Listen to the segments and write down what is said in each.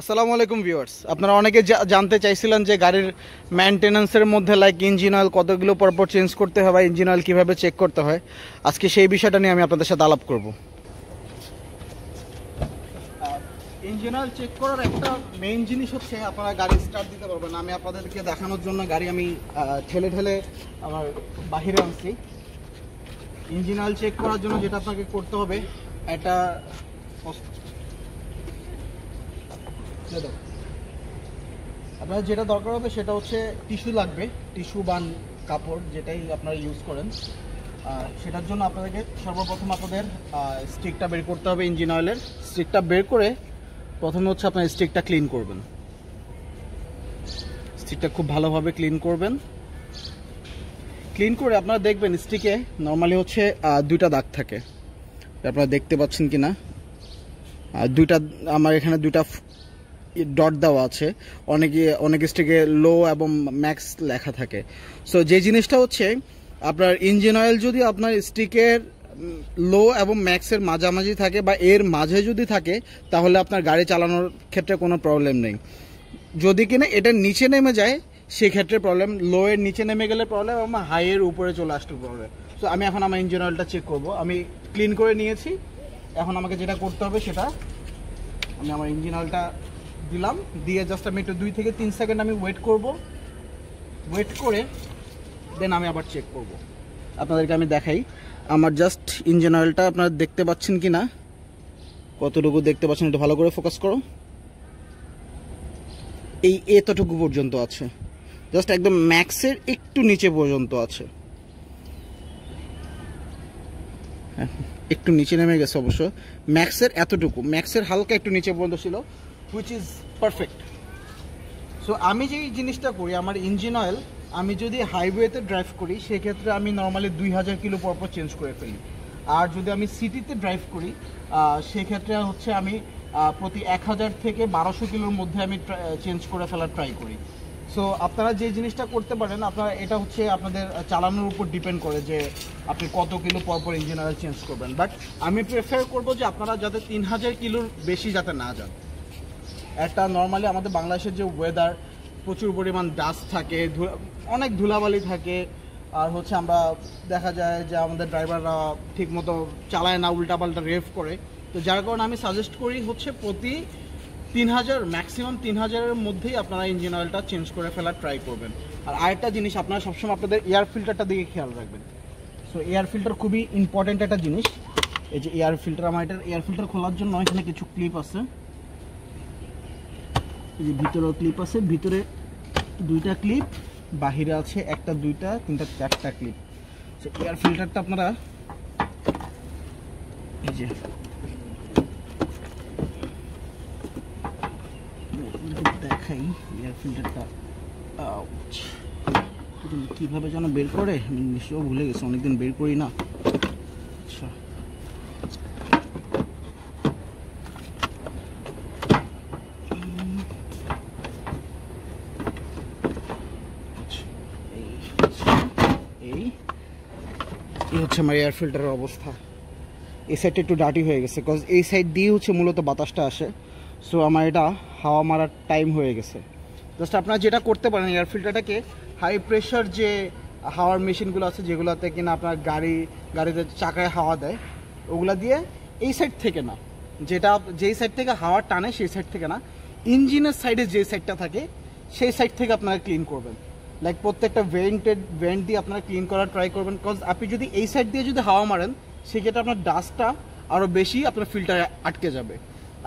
আসসালামু আলাইকুম ভিউয়ার্স আপনারা অনেকে জানতে চাইছিলেন যে গাড়ির মেনটেন্যান্সের মধ্যে লাইক ইঞ্জিন অয়েল কতগুলো পরপর চেঞ্জ করতে হয় বা ইঞ্জিন অয়েল কীভাবে চেক করতে হয় আজকে সেই বিষয়টা নিয়ে আমি আপনাদের সাথে আলাপ করব ইঞ্জিন অয়েল চেক করার একটা মেইন জিনিস হচ্ছে আপনারা গাড়ি স্টার্ট দিতে পারবেন আমি আপনাদেরকে দেখানোর জন্য গাড়ি আমি ঠেলে ঠেলে আমার বাহিরে আনছি ইঞ্জিন অয়েল চেক করার জন্য যেটা আপনাকে করতে হবে একটা আপনার যেটা দরকার হবে সেটা হচ্ছে টিস্যু লাগবে টিস্যু বান কাপড় যেটাই আপনারা ইউজ করেন সেটার জন্য আপনাদেরকে সর্বপ্রথম আপনাদের স্টিকটা বের করতে হবে ইঞ্জিন অয়েলের স্টিকটা বের করে প্রথমে হচ্ছে আপনার স্টিকটা ক্লিন করবেন স্টিকটা খুব ভালোভাবে ক্লিন করবেন ক্লিন করে আপনারা দেখবেন স্টিকে নর্মালি হচ্ছে দুইটা দাগ থাকে আপনারা দেখতে পাচ্ছেন কি না দুইটা আমার এখানে দুইটা ডট দেওয়া আছে অনেকে অনেক স্টিকে লো এবং ম্যাক্স লেখা থাকে সো যে জিনিসটা হচ্ছে আপনার ইঞ্জিন অয়েল যদি আপনার স্টিকের লো এবং ম্যাক্সের মাঝামাঝি থাকে বা এর মাঝে যদি থাকে তাহলে আপনার গাড়ি চালানোর ক্ষেত্রে কোনো প্রবলেম নেই যদি কিনা এটা নিচে নেমে যায় সেক্ষেত্রে প্রবলেম লো এর নিচে নেমে গেলে প্রবলেম এবং হাইয়ের উপরে চলে আসতে প্রবলেম সো আমি এখন আমার ইঞ্জিন অয়েলটা চেক করব আমি ক্লিন করে নিয়েছি এখন আমাকে যেটা করতে হবে সেটা আমি আমার ইঞ্জিন অয়েলটা দিলাম দিয়ে জাস্ট আমি একটু দুই থেকে তিন সেকেন্ড আমি ওয়েট করব ওয়েট করে দেন আমি আবার চেক করব আপনাদেরকে আমি দেখাই আমার জাস্ট ইঞ্জিন অয়েলটা আপনারা দেখতে পাচ্ছেন কি না কতটুকু দেখতে পাচ্ছেন একটু ভালো করে ফোকাস করো এই এতটুকু পর্যন্ত আছে জাস্ট একদম ম্যাক্সের একটু নিচে পর্যন্ত আছে হ্যাঁ, একটু নিচে নেমে গেছে অবশ্য ম্যাক্সের এতটুকু ম্যাক্সের হালকা একটু নিচে পর্যন্ত ছিল হুইচ ইজ পারফেক্ট সো আমি যেই জিনিসটা করি আমার ইঞ্জিন অয়েল আমি যদি হাইওয়েতে ড্রাইভ করি সেক্ষেত্রে আমি নর্মালি দুই হাজার কিলো পরপর চেঞ্জ করে ফেলি আর যদি আমি সিটিতে ড্রাইভ করি সেক্ষেত্রে হচ্ছে আমি প্রতি এক হাজার থেকে বারোশো কিলোর মধ্যে আমি চেঞ্জ করে ফেলার ট্রাই করি সো আপনারা যে জিনিসটা করতে পারেন আপনারা এটা হচ্ছে আপনাদের চালানোর উপর ডিপেন্ড করে যে আপনি কত কিলো পরপর ইঞ্জিন অয়েল চেঞ্জ করবেন বাট আমি প্রেফার করব যে আপনারা যাতে তিন হাজার কিলোর বেশি যাতে না যান একটা নর্মালি আমাদের বাংলাদেশের যে ওয়েদার প্রচুর পরিমাণ ডাস্ট থাকে অনেক ধুলাবালি থাকে আর হচ্ছে আমরা দেখা যায় যে আমাদের ড্রাইভাররা ঠিকমতো চালায় না উল্টাপাল্টা রেভ করে তো যার কারণে আমি সাজেস্ট করি হচ্ছে প্রতি তিন হাজার ম্যাক্সিমাম তিন হাজারের মধ্যেই আপনারা ইঞ্জিন অয়েলটা চেঞ্জ করে ফেলার ট্রাই করবেন আর আরেকটা জিনিস আপনারা সবসময় আপনাদের এয়ার ফিল্টারটা দিকে খেয়াল রাখবেন সো এয়ার ফিল্টার খুবই ইম্পর্টেন্ট একটা জিনিস এই যে এয়ার ফিল্টার আমার এটার এয়ার ফিল্টার খোলার জন্য এখানে কিছু ক্লিপ আছে এই যে ভিতরেও ক্লিপ আছে ভিতরে দুইটা ক্লিপ বাহিরে আছে একটা দুইটা তিনটা চারটা ক্লিপ সো এয়ার ফিল্টারটা আপনারা এই যে দেখাই এয়ার ফিল্টারটা কীভাবে যেন বের করে নিশ্চয়ও ভুলে গেছে অনেকদিন বের করি না আচ্ছা হচ্ছে আমার এয়ার ফিল্টারের অবস্থা এই সাইডটা একটু ডাটি হয়ে গেছে বিকজ এই সাইড দিয়ে হচ্ছে মূলত বাতাসটা আসে সো আমার এটা হাওয়া মারার টাইম হয়ে গেছে জাস্ট আপনারা যেটা করতে পারেন এয়ার ফিল্টারটাকে হাই প্রেশার যে হাওয়ার মেশিনগুলো আছে যেগুলোতে কিনা আপনার গাড়ি গাড়িতে চাকায় হাওয়া দেয় ওগুলা দিয়ে এই সাইড থেকে না যেটা যেই সাইড থেকে হাওয়া টানে সেই সাইড থেকে না ইঞ্জিনের সাইডে যে সাইডটা থাকে সেই সাইড থেকে আপনারা ক্লিন করবেন লাইক প্রত্যেকটা ভেন্টেড ভেন্ট দিয়ে আপনারা ক্লিন করার ট্রাই করবেন কজ আপনি যদি এই সাইড দিয়ে যদি হাওয়া মারেন সেক্ষেত্রে আপনার ডাস্টটা আরও বেশি আপনার ফিল্টারে আটকে যাবে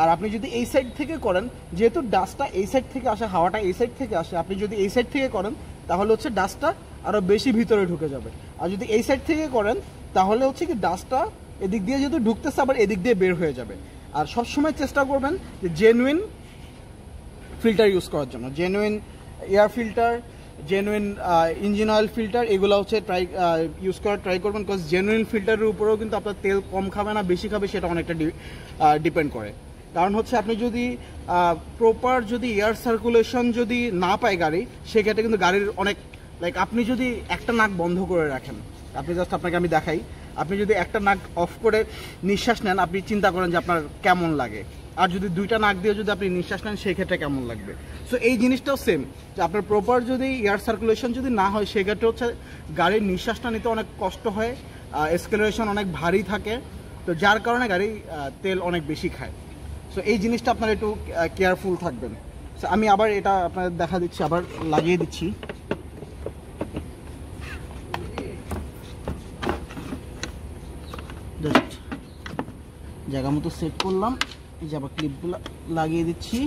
আর আপনি যদি এই সাইড থেকে করেন যেহেতু ডাস্টটা এই সাইড থেকে আসে হাওয়াটা এই সাইড থেকে আসে আপনি যদি এই সাইড থেকে করেন তাহলে হচ্ছে ডাস্টটা আরও বেশি ভিতরে ঢুকে যাবে আর যদি এই সাইড থেকে করেন তাহলে হচ্ছে কি ডাস্টটা এদিক দিয়ে যেহেতু ঢুকতেছে আবার এদিক দিয়ে বের হয়ে যাবে আর সবসময় চেষ্টা করবেন যে জেনুইন ফিল্টার ইউজ করার জন্য genuine air filter genuine engine oil filter এগুলো হচ্ছে ট্রাই ইউজ uh, করার ট্রাই করবেন বিকজ জেনুইন ফিল্টারের উপরেও কিন্তু আপনার তেল কম খাবে না বেশি খাবে সেটা অনেকটা ডিপেন্ড uh, করে কারণ হচ্ছে আপনি যদি প্রপার uh, যদি এয়ার সার্কুলেশন যদি না পায় গাড়ি সেক্ষেত্রে কিন্তু গাড়ির অনেক লাইক আপনি যদি একটা নাক বন্ধ করে রাখেন আপনি জাস্ট আপনাকে আমি দেখাই আপনি যদি একটা নাক অফ করে নিঃশ্বাস নেন আপনি চিন্তা করেন যে আপনার কেমন লাগে আর যদি দুইটা নাক দিয়ে যদি আপনি নিঃশ্বাস নেন সেক্ষেত্রে কেমন লাগবে সো এই জিনিসটাও সেম যে আপনার প্রপার যদি এয়ার সার্কুলেশন যদি না হয় সেক্ষেত্রে হচ্ছে গাড়ির নিঃশ্বাসটা নিতে অনেক কষ্ট হয় এসকেলেশন অনেক ভারী থাকে তো যার কারণে গাড়ি তেল অনেক বেশি খায় সো এই জিনিসটা আপনার একটু কেয়ারফুল থাকবেন সো আমি আবার এটা আপনাদের দেখা দিচ্ছি আবার লাগিয়ে দিচ্ছি জায়গা মতো সেট করলাম এই যে আবার ক্লিপগুলো লাগিয়ে দিচ্ছি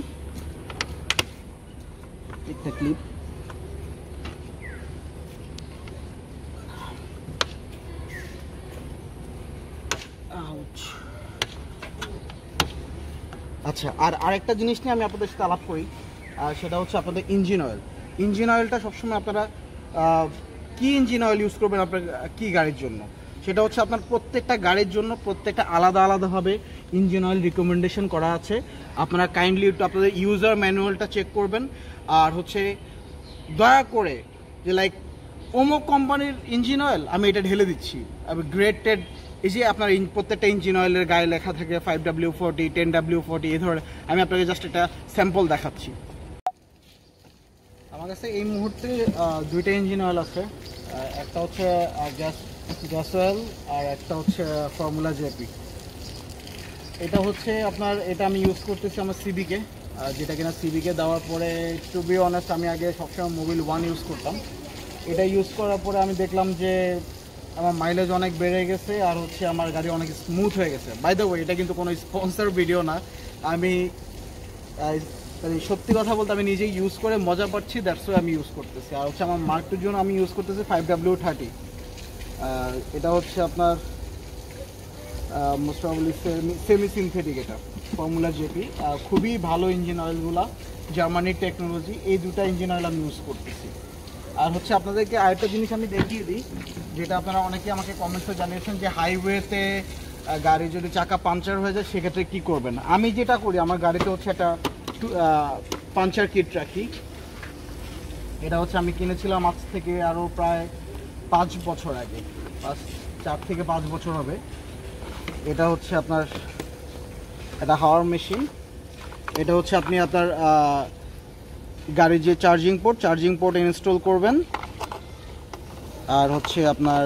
একটা ক্লিপ আচ্ছা আর আরেকটা জিনিস নিয়ে আমি আপনাদের সাথে আলাপ করি সেটা হচ্ছে আপনাদের ইঞ্জিন অয়েল ইঞ্জিন অয়েলটা সবসময় আপনারা কি ইঞ্জিন অয়েল ইউজ করবেন আপনার কী গাড়ির জন্য সেটা হচ্ছে আপনার প্রত্যেকটা গাড়ির জন্য প্রত্যেকটা আলাদা আলাদা হবে ইঞ্জিন অয়েল রিকমেন্ডেশন করা আছে আপনারা কাইন্ডলি একটু আপনাদের ইউজার ম্যানুয়ালটা চেক করবেন আর হচ্ছে দয়া করে যে লাইক অমুক কোম্পানির ইঞ্জিন অয়েল আমি এটা ঢেলে দিচ্ছি গ্রেড গ্রেটেড এই যে আপনার প্রত্যেকটা ইঞ্জিন অয়েলের গায়ে লেখা থাকে five W forty ten W forty এই ধরনের আমি আপনাকে জাস্ট একটা স্যাম্পল দেখাচ্ছি আমার কাছে এই মুহূর্তে দুইটা ইঞ্জিন অয়েল আছে একটা হচ্ছে জাস্ট গ্যাস অয়েল আর একটা হচ্ছে ফর্মুলা জেপি এটা হচ্ছে আপনার এটা আমি ইউজ করতেছি আমার সিবিকে যেটা কিনা সিবিকে দেওয়ার পরে টু বি অনেস্ট আমি আগে সবসময় মোবিল ওয়ান ইউজ করতাম এটা ইউজ করার পরে আমি দেখলাম যে আমার মাইলেজ অনেক বেড়ে গেছে আর হচ্ছে আমার গাড়ি অনেক স্মুথ হয়ে গেছে বাই দ্য ওয়ে এটা কিন্তু কোনো স্পন্সার ভিডিও না আমি মানে সত্যি কথা বলতে আমি নিজেই ইউজ করে মজা পাচ্ছি দ্যাটস আমি ইউজ করতেছি আর হচ্ছে আমার মার্ক টুর জন্য আমি ইউজ করতেছি ফাইভ ডাব্লিউ থার্টি এটা হচ্ছে আপনার মোস্ট সেমি সিনথেটিক এটা ফর্মুলা জেপি খুবই ভালো ইঞ্জিন অয়েলগুলো জার্মানির টেকনোলজি এই দুটা ইঞ্জিন অয়েল আমি ইউজ করতেছি আর হচ্ছে আপনাদেরকে আরেকটা জিনিস আমি দেখিয়ে দিই যেটা আপনারা অনেকে আমাকে কমেন্টসে জানিয়েছেন যে হাইওয়েতে গাড়ি যদি চাকা পাঞ্চার হয়ে যায় সেক্ষেত্রে কী করবেন আমি যেটা করি আমার গাড়িতে হচ্ছে একটা পাঞ্চার কিট রাখি এটা হচ্ছে আমি কিনেছিলাম আজ থেকে আরও প্রায় পাঁচ বছর আগে পাঁচ চার থেকে পাঁচ বছর হবে এটা হচ্ছে আপনার এটা হাওয়ার মেশিন এটা হচ্ছে আপনি আপনার গাড়ির যে charging port charging port install করবেন আর হচ্ছে আপনার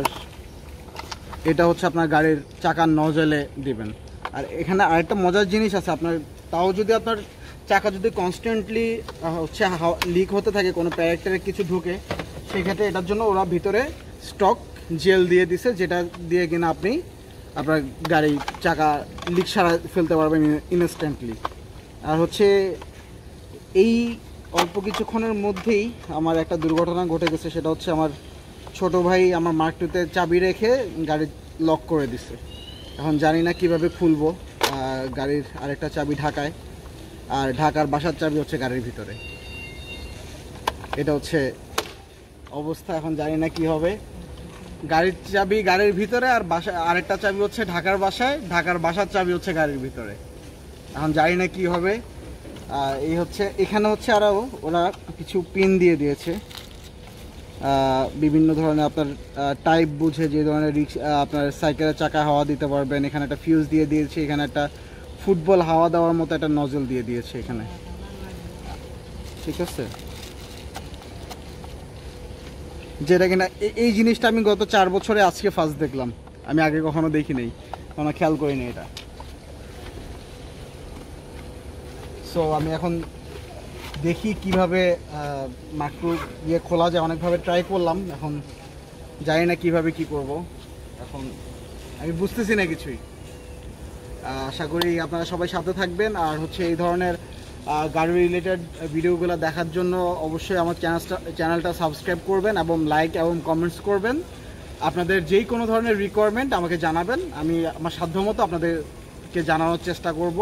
এটা হচ্ছে আপনার গাড়ির চাকার নজলে দিবেন আর এখানে আরেকটা মজার জিনিস আছে আপনার তাও যদি আপনার চাকা যদি কনস্ট্যান্টলি হচ্ছে লিক হতে থাকে কোনো প্যারেক্টারে কিছু ঢুকে সেক্ষেত্রে এটার জন্য ওরা ভিতরে স্টক জেল দিয়ে দিছে যেটা দিয়ে কিনা আপনি আপনার গাড়ি চাকা লিক সারা ফেলতে পারবেন ইনস্ট্যান্টলি আর হচ্ছে এই অল্প কিছুক্ষণের মধ্যেই আমার একটা দুর্ঘটনা ঘটে গেছে সেটা হচ্ছে আমার ছোট ভাই আমার মার্ক চাবি রেখে গাড়ি লক করে দিছে এখন জানি না কিভাবে খুলবো গাড়ির আরেকটা চাবি ঢাকায় আর ঢাকার বাসার চাবি হচ্ছে গাড়ির ভিতরে এটা হচ্ছে অবস্থা এখন জানি না কি হবে গাড়ির চাবি গাড়ির ভিতরে আর বাসা আরেকটা চাবি হচ্ছে ঢাকার বাসায় ঢাকার বাসার চাবি হচ্ছে গাড়ির ভিতরে এখন জানি না কী হবে এই হচ্ছে এখানে হচ্ছে আরও ওরা কিছু পিন দিয়ে দিয়েছে বিভিন্ন ধরনের আপনার টাইপ বুঝে যে ধরনের রিক্সা আপনার সাইকেলের চাকা হাওয়া দিতে পারবেন এখানে একটা ফিউজ দিয়ে দিয়েছে এখানে একটা ফুটবল হাওয়া দেওয়ার মতো একটা নজল দিয়ে দিয়েছে এখানে ঠিক আছে যেটা কিনা এই জিনিসটা আমি গত চার বছরে আজকে ফার্স্ট দেখলাম আমি আগে কখনো দেখি নেই কখনো খেয়াল করিনি এটা সো আমি এখন দেখি কিভাবে মাকড়ু ইয়ে খোলা যায় অনেকভাবে ট্রাই করলাম এখন জানি না কিভাবে কি করব এখন আমি বুঝতেছি না কিছুই আশা করি আপনারা সবাই সাথে থাকবেন আর হচ্ছে এই ধরনের গাড়ি রিলেটেড ভিডিওগুলো দেখার জন্য অবশ্যই আমার চ্যানেলটা চ্যানেলটা সাবস্ক্রাইব করবেন এবং লাইক এবং কমেন্টস করবেন আপনাদের যেই কোনো ধরনের রিকোয়ারমেন্ট আমাকে জানাবেন আমি আমার সাধ্যমতো আপনাদেরকে জানানোর চেষ্টা করব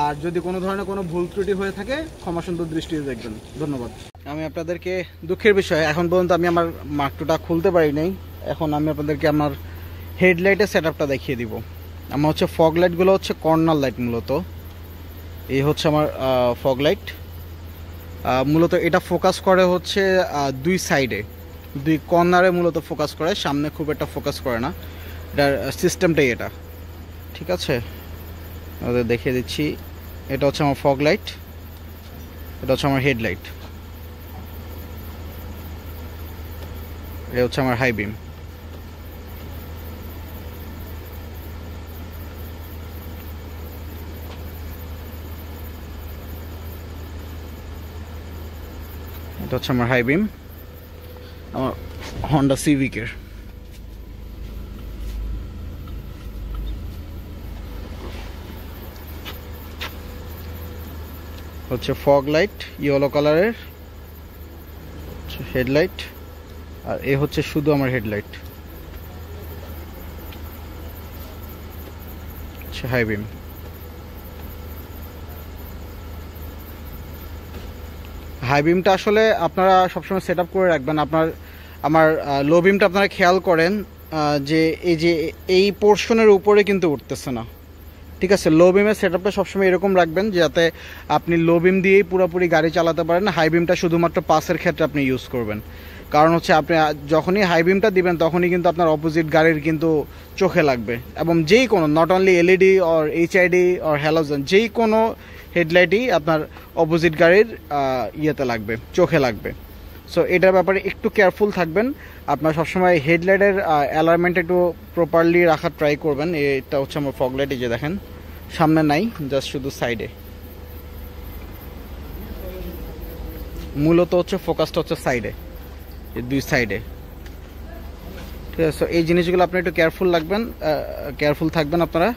আর যদি কোনো ধরনের কোনো ভুল ত্রুটি হয়ে থাকে ক্ষমাসুন্দর দৃষ্টিতে দেখবেন ধন্যবাদ আমি আপনাদেরকে দুঃখের বিষয় এখন পর্যন্ত আমি আমার মার্কটোটা খুলতে পারি নাই এখন আমি আপনাদেরকে আমার হেডলাইটের সেট আপটা দেখিয়ে দিব আমার হচ্ছে ফগ লাইটগুলো হচ্ছে কর্নার লাইট মূলত এই হচ্ছে আমার ফগ লাইট মূলত এটা ফোকাস করে হচ্ছে দুই সাইডে দুই কর্নারে মূলত ফোকাস করে সামনে খুব একটা ফোকাস করে না এটার সিস্টেমটাই এটা ঠিক আছে ওদের দেখিয়ে দিচ্ছি এটা হচ্ছে আমার ফগ লাইট এটা হচ্ছে আমার হেডলাইট এটা হচ্ছে আমার হাই বিম এটা হচ্ছে আমার হাই বিম আমার হন্ডা সিভিকের হচ্ছে ফগ লাইট ইয়েলো কালারের হেডলাইট আর এ হচ্ছে শুধু আমার হেডলাইট হচ্ছে হাই বিম হাই বিমটা আসলে আপনারা সবসময় সেট করে রাখবেন আপনার আমার লো বিমটা আপনারা খেয়াল করেন যে এই যে এই পোর্শনের উপরে কিন্তু উঠতেছে না ঠিক আছে লো বিমের সেট আপটা সবসময় এরকম রাখবেন যাতে আপনি লো বিম দিয়েই পুরোপুরি গাড়ি চালাতে পারেন হাই বিমটা শুধুমাত্র পাসের ক্ষেত্রে আপনি ইউজ করবেন কারণ হচ্ছে আপনি যখনই হাই বিমটা দিবেন তখনই কিন্তু আপনার অপোজিট গাড়ির কিন্তু চোখে লাগবে এবং যেই কোনো not only LED or HID or halogen যেই কোনো হেডলাইটই আপনার অপোজিট গাড়ির ইয়েতে লাগবে চোখে লাগবে সো এটার ব্যাপারে একটু কেয়ারফুল থাকবেন আপনার সবসময় হেডলাইটের অ্যালার্মেন্ট একটু প্রপারলি রাখার ট্রাই করবেন এটা হচ্ছে আমার ফগলাইট এই যে দেখেন সামনে নাই জাস্ট শুধু সাইডে মূলত হচ্ছে ফোকাসটা হচ্ছে সাইডে দুই সাইডে ঠিক আছে এই জিনিসগুলো আপনি একটু কেয়ারফুল লাগবেন কেয়ারফুল থাকবেন আপনারা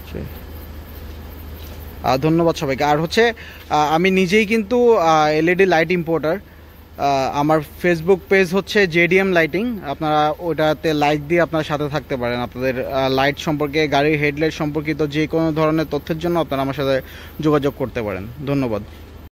আচ্ছা। ধন্যবাদ সবাইকে আর হচ্ছে আমি নিজেই কিন্তু এলইডি লাইট ইম্পোর্টার আমার ফেসবুক পেজ হচ্ছে জেডিএম লাইটিং আপনারা ওটাতে লাইট দিয়ে আপনারা সাথে থাকতে পারেন আপনাদের লাইট সম্পর্কে গাড়ির হেডলাইট সম্পর্কিত যে কোনো ধরনের তথ্যের জন্য আপনারা আমার সাথে যোগাযোগ করতে পারেন ধন্যবাদ